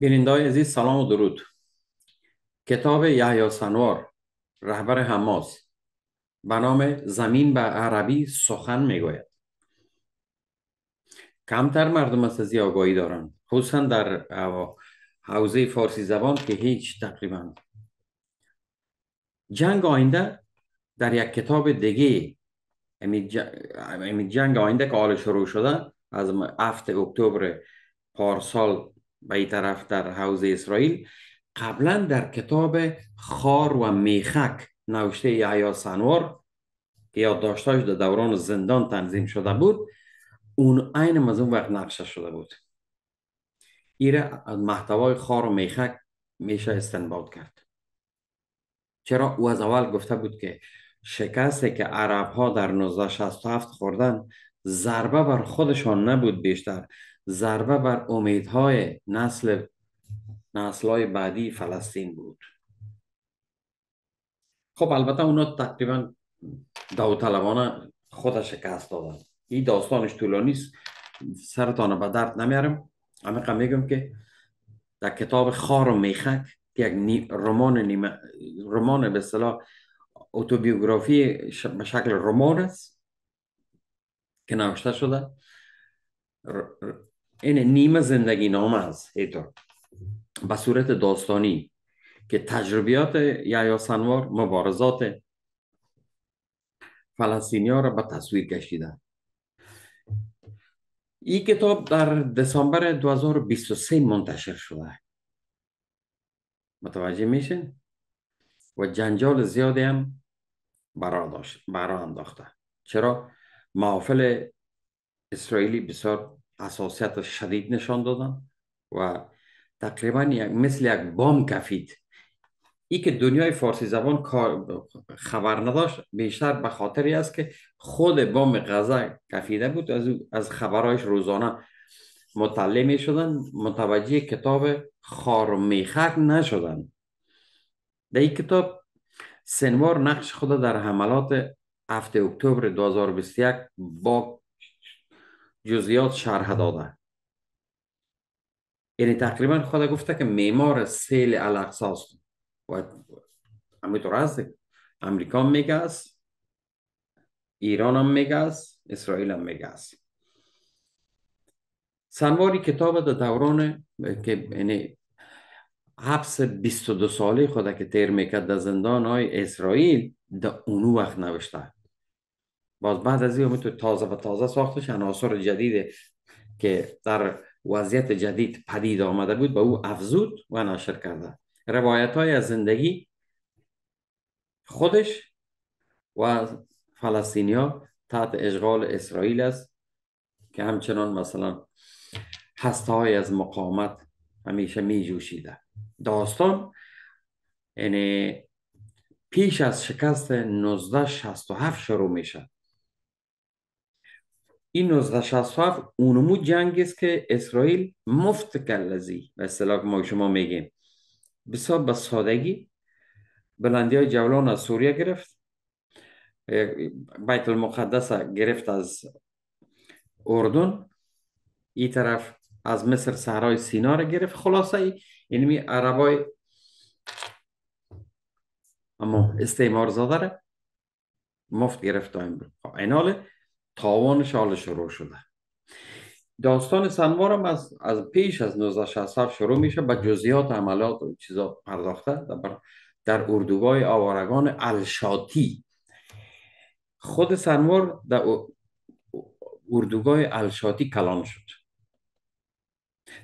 بینندای عزیز سلام و درود کتاب یحیی سنوار رهبر حماس به نام زمین به عربی سخن میگوید کمتر مردم از از آگاهی دارند خصوصا در حوزه فارسی زبان که هیچ تقریبا جنگ آینده در یک کتاب دیگه امید یعنی یعنی جنگ آینده که حال شروع شده از هفت اکتبر پارسال به این طرف در حوز اسرائیل قبلا در کتاب خار و میخک نوشته یا سنوار که داشتاش در دوران زندان تنظیم شده بود اون عین از اون وقت نقشه شده بود ایره از محتوای خار و میخک میشه استنباد کرد چرا او از اول گفته بود که شکستی که عرب ها در 1967 خوردن ضربه بر خودشان نبود بیشتر ضربه بر امیدهای نسل نسلهای بعدی فلسطین بود خب البته اونا تقریبا داوطلبانه خودش شکست دادن این داستانش طولانیست است سرتان به درد نمیارم عمیقا میگم که در کتاب خار و میخک که یک نی... رمان رمان به صلاح اتوبیوگرافی ش... به شکل رومان است که نوشته شده این نیمه زندگی نامه از اینطور به صورت داستانی که تجربیات یا سنوار مبارزات فلسطینی ها را به تصویر کشیده این کتاب در دسامبر 2023 منتشر شده متوجه میشه و جنجال زیادی هم داشت، برا انداخته چرا محافل اسرائیلی بسیار اساسیت شدید نشان دادن و تقریبا مثل یک بام کفید ای که دنیای فارسی زبان خبر نداشت بیشتر به خاطری است که خود بام غذا کفیده بود از از خبرهایش روزانه مطلع می شدن متوجه کتاب خار میخک نشدن در این کتاب سنوار نقش خود در حملات 7 اکتبر 2021 با جزئیات شرح داده یعنی تقریبا خدا گفته که معمار سیل الاقصاص و همینطور هست امریکا میگه است ایران هم میگه است اسرائیل هم میگه است سنواری کتاب در دوران که یعنی حبس 22 ساله خوده که تیر میکرد در زندان های اسرائیل در اونو وقت نوشته باز بعد از این تو تازه و تازه ساختش عناصر جدید که در وضعیت جدید پدید آمده بود به او افزود و ناشر کرده روایت های از زندگی خودش و فلسطینیا تحت اشغال اسرائیل است که همچنان مثلا هسته های از مقامت همیشه می جوشیده داستان یعنی پیش از شکست 1967 شروع میشه این 1967 اونمو جنگ است که اسرائیل مفت کلزی به اصطلاح ما شما میگیم بسیار به سادگی بلندی های جولان از سوریه گرفت بیت المقدس گرفت از اردن این طرف از مصر صحرای سینا رو گرفت خلاصه یعنی عربای اما استعمار زاده مفت گرفت تا خب، تاوانش حال شروع شده داستان سنوارم از, از پیش از 1967 شروع میشه به جزیات عملات و چیزا پرداخته در, در اردوگاه آوارگان الشاتی خود سنوار در اردوگاه الشاتی کلان شد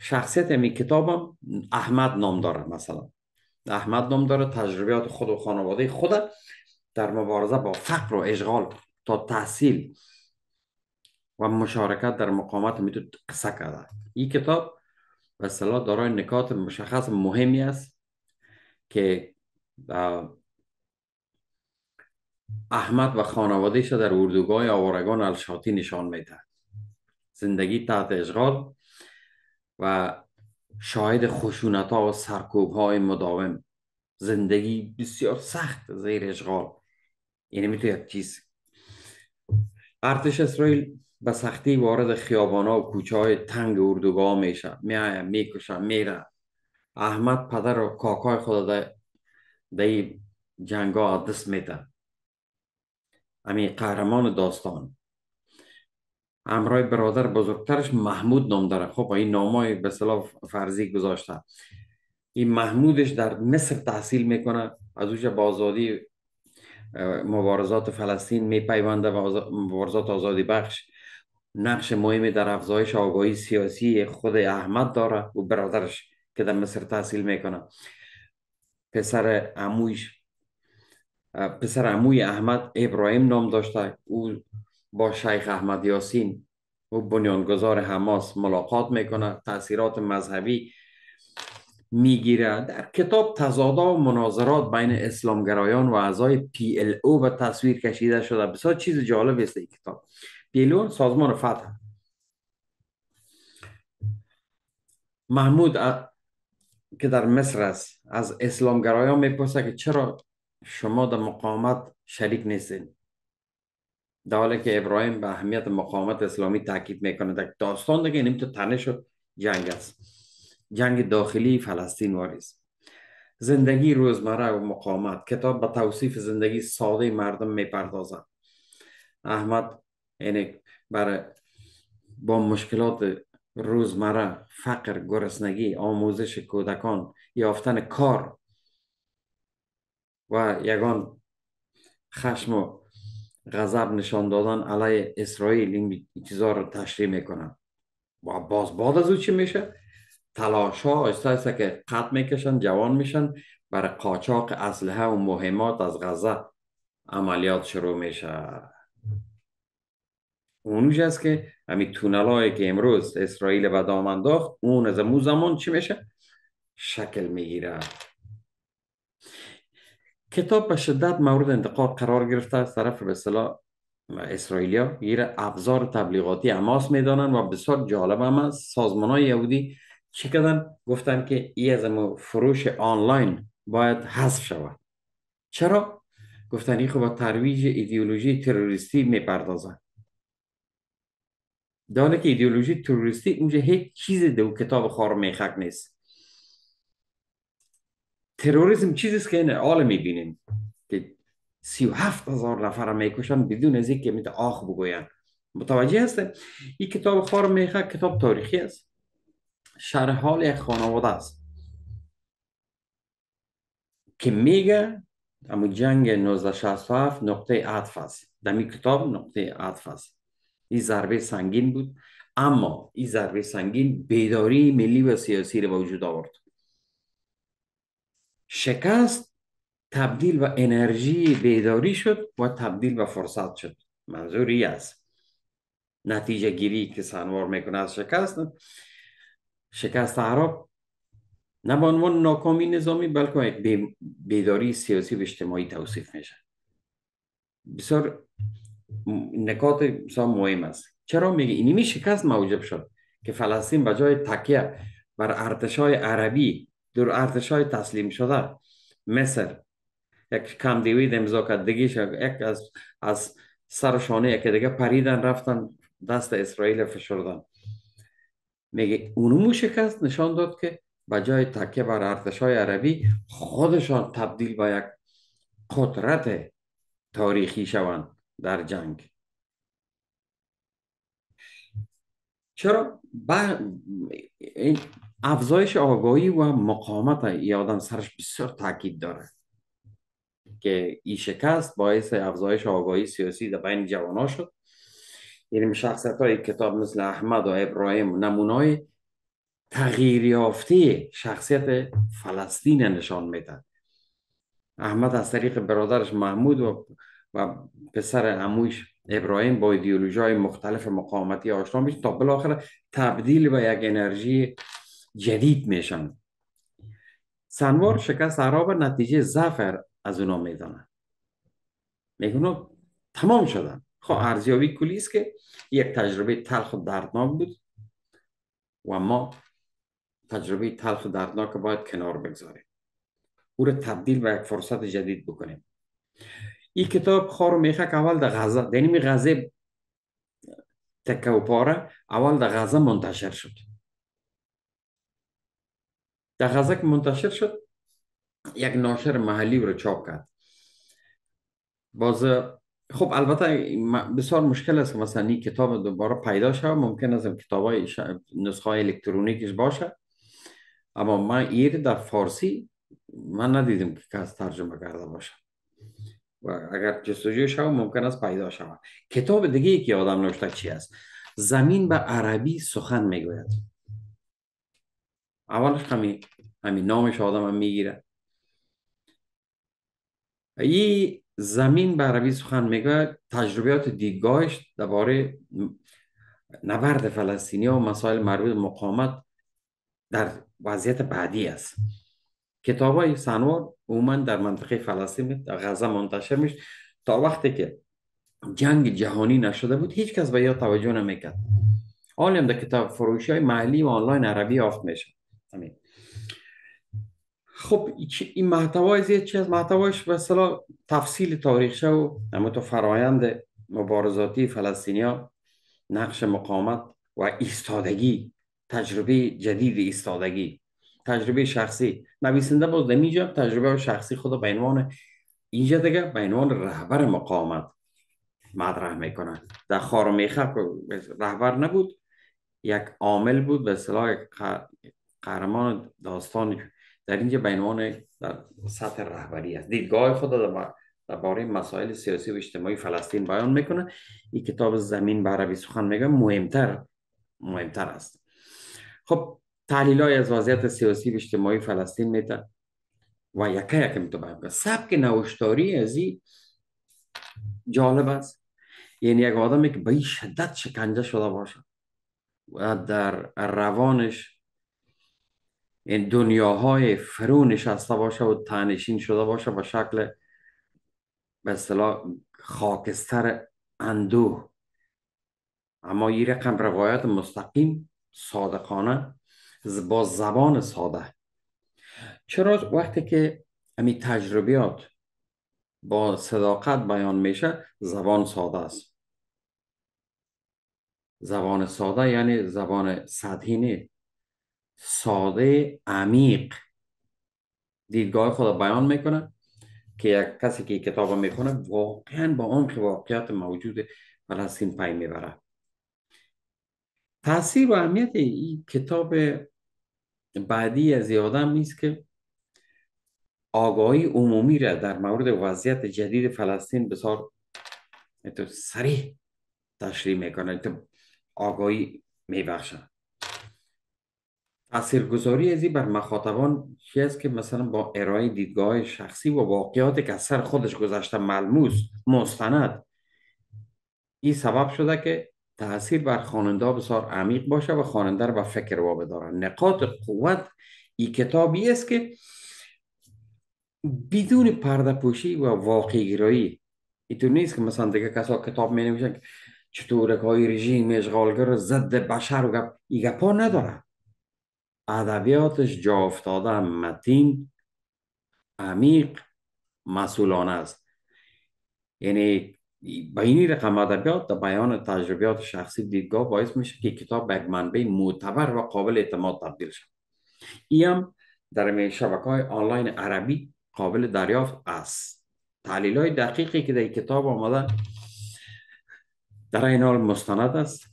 شخصیت می کتابم احمد نام داره مثلا احمد نام داره تجربیات خود و خانواده خود در مبارزه با فقر و اشغال تا تحصیل و مشارکت در مقامات میتون قصه کرده این کتاب به اصطلاح دارای نکات مشخص مهمی است که احمد و خانوادهش در اردوگاه آوارگان الشاطی نشان میده زندگی تحت اشغال و شاهد خشونت ها و سرکوب های مداوم زندگی بسیار سخت زیر اشغال یعنی چیز ارتش اسرائیل به سختی وارد ها و کوچه های تنگ اردوگاه میشه می میکشه میره احمد پدر و کاکای خود در جنگ ها دست میده امی قهرمان داستان امرای برادر بزرگترش محمود نام داره خب این نامای به صلاح فرضی گذاشته این محمودش در مصر تحصیل میکنه از اوش با آزادی مبارزات فلسطین میپیونده و مبارزات آزادی بخش نقش مهمی در افزایش آگاهی سیاسی خود احمد داره و برادرش که در مصر تحصیل میکنه پسر امویش پسر عموی احمد ابراهیم نام داشته او با شیخ احمد یاسین و بنیانگذار حماس ملاقات میکنه تاثیرات مذهبی میگیره در کتاب تضادا و مناظرات بین اسلامگرایان و اعضای پی ال او به تصویر کشیده شده بسیار چیز جالب است این کتاب پیلون، سازمان فتح محمود که در مصر است از اسلامگرایان میپرسه که چرا شما در مقاومت شریک نیستین در حالی که ابراهیم به اهمیت مقاومت اسلامی تاکید میکنه در داستان دیگه این تو تنش جنگ است جنگ داخلی فلسطین واریز زندگی روزمره و مقاومت کتاب به توصیف زندگی ساده مردم میپردازه احمد یعنی برای با مشکلات روزمره فقر گرسنگی آموزش کودکان یافتن کار و یگان خشم و غضب نشان دادن علیه اسرائیل این چیزا رو تشریح میکنن و باز باد از او چی میشه تلاش ها آیسته که قط میکشن جوان میشن برای قاچاق اسلحه و مهمات از غزه عملیات شروع میشه اونوش است که همین هایی که امروز اسرائیل و دام انداخت اون از مو زمان چی میشه شکل میگیره کتاب به شدت مورد انتقاد قرار گرفته از طرف به اصطلاح اسرائیلیا گیره ابزار تبلیغاتی اماس میدانن و بسیار جالب هم است سازمان های یهودی چی کدن گفتن که ای از فروش آنلاین باید حذف شود چرا گفتن این خب با ترویج ایدئولوژی تروریستی میپردازن دانه که ایدئولوژی تروریستی اونجا هیچ چیزی دو کتاب خار میخک نیست تروریسم چیزیست که این عالم میبینیم که سی و هفت هزار نفر میکشن بدون از اینکه میده آخ بگوین متوجه هسته این کتاب خار میخک کتاب تاریخی است شرح حال یک خانواده است که میگه اما جنگ 1967 نقطه عطف است در این کتاب نقطه عطف است این ضربه سنگین بود اما این ضربه سنگین بیداری ملی و سیاسی رو به وجود آورد شکست تبدیل به انرژی بیداری شد و تبدیل به فرصت شد منظوری است نتیجه گیری که سنوار میکنه از شکست شکست عرب نه به عنوان ناکامی نظامی بلکه یک بیداری سیاسی و اجتماعی توصیف میشه بسیار نکات بسیار مهم است چرا میگه این شکست موجب شد که فلسطین به جای تکیه بر ارتشای عربی در ارتشای تسلیم شده مصر یک کم دیوید امضا کرد یک از از سر شانه که دیگه پریدن رفتن دست اسرائیل فشردن میگه اونمو شکست نشان داد که به جای تکیه بر ارتشای عربی خودشان تبدیل به یک قدرت تاریخی شوند در جنگ چرا افزایش آگاهی و مقامت ای آدم سرش بسیار تاکید داره که این شکست باعث افزایش آگاهی سیاسی در بین ها شد یعنی شخصیت های کتاب مثل احمد و ابراهیم نمونای تغییریافتی شخصیت فلسطین نشان میدن احمد از طریق برادرش محمود و و پسر عمویش ابراهیم با ایدئولوژی های مختلف مقاومتی آشنا میشن تا بالاخره تبدیل به یک انرژی جدید میشن سنوار شکست عرب نتیجه زفر از اونا میدانن میگونه تمام شدن خب ارزیابی کلی است که یک تجربه تلخ و دردناک بود و ما تجربه تلخ و دردناک باید کنار بگذاریم او تبدیل به یک فرصت جدید بکنیم این کتاب میخواه که اول در غزه در می غزه تکه و پاره اول در غزه منتشر شد در غزه که منتشر شد یک ناشر محلی رو چاپ کرد باز خب البته بسیار مشکل است که مثلا این کتاب دوباره پیدا شد ممکن است کتاب های نسخه های الکترونیکش باشه اما من ایر در فارسی من ندیدم که کس ترجمه کرده باشه و اگر جستجو شود ممکن است پیدا شود کتاب دیگه یکی آدم نوشته چی است زمین به عربی سخن میگوید اولش همین همی نامش آدم هم میگیره ای زمین به عربی سخن میگوید تجربیات دیگاهش درباره نبرد فلسطینی و مسائل مربوط مقامت در وضعیت بعدی است کتاب های سنوار عموما در منطقه فلسطین غزه منتشر میشد تا وقتی که جنگ جهانی نشده بود هیچ کس به یا توجه نمیکرد حال هم در کتاب فروشی های محلی و آنلاین عربی آفت میشه خب این محتوای زیاد چی هست؟ محتوایش به صلاح تفصیل تاریخشه و تو فرایند مبارزاتی فلسطینیا نقش مقامت و ایستادگی تجربه جدید ایستادگی تجربه شخصی نویسنده باز اینجا تجربه شخصی خود به عنوان اینجا دیگه به عنوان رهبر مقاومت مطرح میکنه در خار رهبر نبود یک عامل بود به اصطلاح قهرمان داستان در اینجا به عنوان در سطح رهبری است دیدگاه خود در درباره مسائل سیاسی و اجتماعی فلسطین بیان میکنه این کتاب زمین به عربی سخن میگه مهمتر مهمتر است خب تحلیل های از وضعیت سیاسی و اجتماعی فلسطین میتن و یکه یکه میتو باید سبک نوشتاری از جالب است یعنی یک آدمی که به این شدت شکنجه شده باشه و در روانش این یعنی دنیاهای فرو نشسته باشه و تنشین شده باشه به شکل به اصطلاح خاکستر اندوه اما این رقم روایت مستقیم صادقانه با زبان ساده چرا وقتی که امی تجربیات با صداقت بیان میشه زبان ساده است زبان ساده یعنی زبان سطحی ساده عمیق دیدگاه خود بیان میکنه که یک کسی که کتاب میخونه واقعا با عمق واقعیت موجود فلسطین پای میبره تاثیر و اهمیت این کتاب بعدی از آدم نیست که آگاهی عمومی را در مورد وضعیت جدید فلسطین بسیار سریع تشریح میکنه آگاهی میبخشن تاثیرگذاری از این بر مخاطبان چی است که مثلا با ارائه دیدگاه شخصی و واقعیات که از سر خودش گذشته ملموس مستند این سبب شده که تاثیر بر خواننده بسیار عمیق باشه و خواننده رو به فکر وابداره. نقاط قوت این کتابی است که بدون پرده پوشی و واقع گرایی اینطور نیست که مثلا دیگه کسا کتاب می نویشن که چطور های رژیم اشغالگر ضد بشر و گپ گپا نداره ادبیاتش جا افتاده متین عمیق مسئولانه است یعنی بینی رقم ادبیات و بیان تجربیات شخصی دیدگاه باعث میشه که کتاب به یک منبع معتبر و قابل اعتماد تبدیل شد این هم در شبکه های آنلاین عربی قابل دریافت است تحلیل های دقیقی که در کتاب آمده در این حال مستند است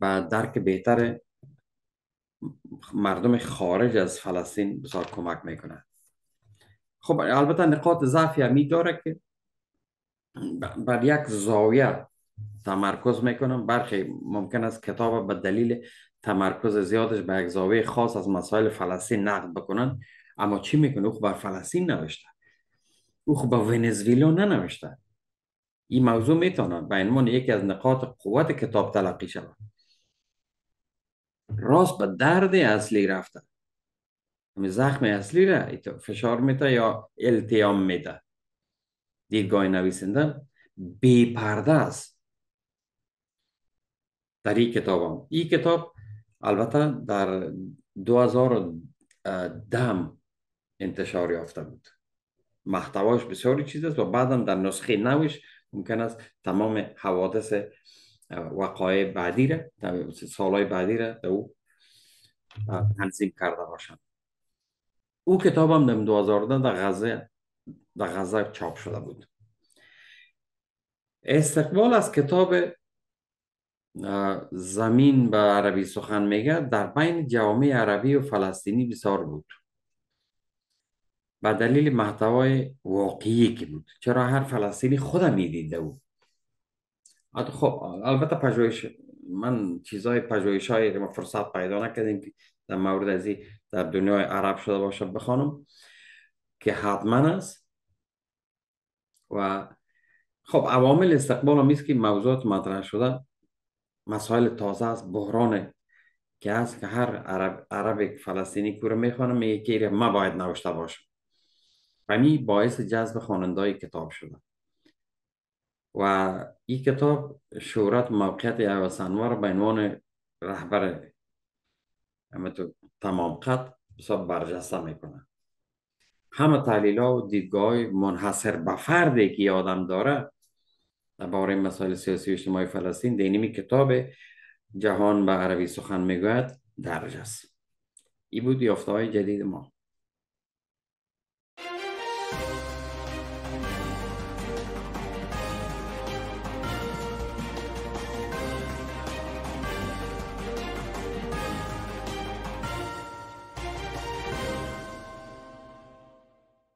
و درک بهتر مردم خارج از فلسطین بسیار کمک میکنه خب البته نقاط ضعفی همی داره که بر یک زاویه تمرکز میکنم برخی ممکن است کتاب به دلیل تمرکز زیادش به یک زاویه خاص از مسائل فلسطین نقد بکنن اما چی میکنه او بر فلسطین نوشته او بر به ونزویلا ننوشته این موضوع میتونه به عنوان یکی از نقاط قوت کتاب تلقی شود راست به درد اصلی رفته زخم اصلی را فشار میده یا التیام میده دیدگاه نویسنده پرده است در این کتابم این کتاب البته در دم انتشار یافته بود محتواش بسیاری چیز است و بعدم در نسخه نوش ممکن است تمام حوادث وقای بعدی را سالهای بعدی را در او تنظیم کرده باشند او کتابم در 2000 در غزه در غذاب چاپ شده بود استقبال از کتاب زمین به عربی سخن میگه در بین جوامع عربی و فلسطینی بسیار بود به دلیل محتوای واقعی که بود چرا هر فلسطینی خودم میدیده بود خب البته پژوهش من چیزای پژوهش های ما فرصت پیدا نکردیم که در مورد ازی در دنیای عرب شده باشه بخوانم که حتما است و خب عوامل استقبال هم که موضوعات مطرح شده مسائل تازه است بحران که هست که هر عرب, عرب فلسطینی کور میخوانه میگه که ما باید نوشته باشم و باعث جذب خواننده کتاب شده و این کتاب شهرت موقعیت عوض به عنوان رهبر تمام قد بسیار برجسته میکنه همه تحلیل ها و دیدگاه منحصر به فردی که آدم داره درباره مسائل سیاسی و اجتماعی فلسطین دینمی کتاب جهان به عربی سخن میگوید درج است این بود یافته های جدید ما